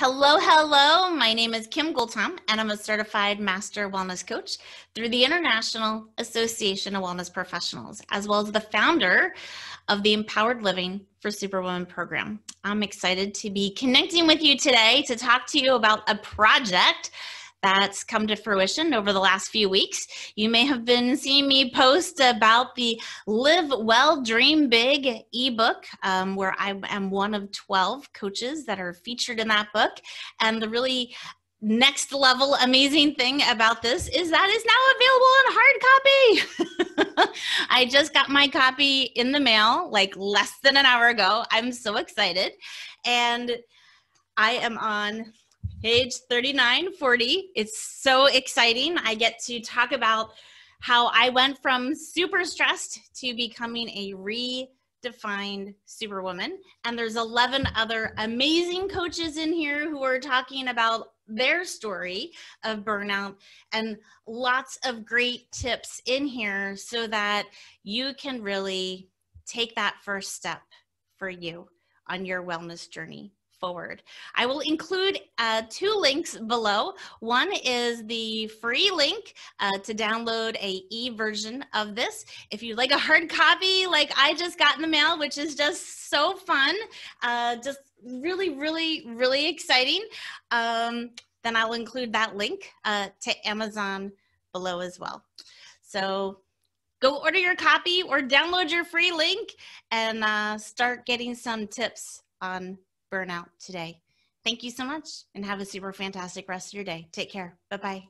Hello, hello. My name is Kim Goldtom, and I'm a certified master wellness coach through the International Association of Wellness Professionals, as well as the founder of the Empowered Living for Superwoman program. I'm excited to be connecting with you today to talk to you about a project that's come to fruition over the last few weeks. You may have been seeing me post about the Live Well, Dream Big ebook, um, where I am one of 12 coaches that are featured in that book. And the really next level amazing thing about this is that it's now available in hard copy. I just got my copy in the mail like less than an hour ago. I'm so excited. And I am on page 3940. It's so exciting. I get to talk about how I went from super stressed to becoming a redefined superwoman. And there's 11 other amazing coaches in here who are talking about their story of burnout and lots of great tips in here so that you can really take that first step for you on your wellness journey forward. I will include uh, two links below. One is the free link uh, to download a e-version of this. If you'd like a hard copy like I just got in the mail, which is just so fun, uh, just really, really, really exciting, um, then I'll include that link uh, to Amazon below as well. So go order your copy or download your free link and uh, start getting some tips on burnout today. Thank you so much and have a super fantastic rest of your day. Take care. Bye bye.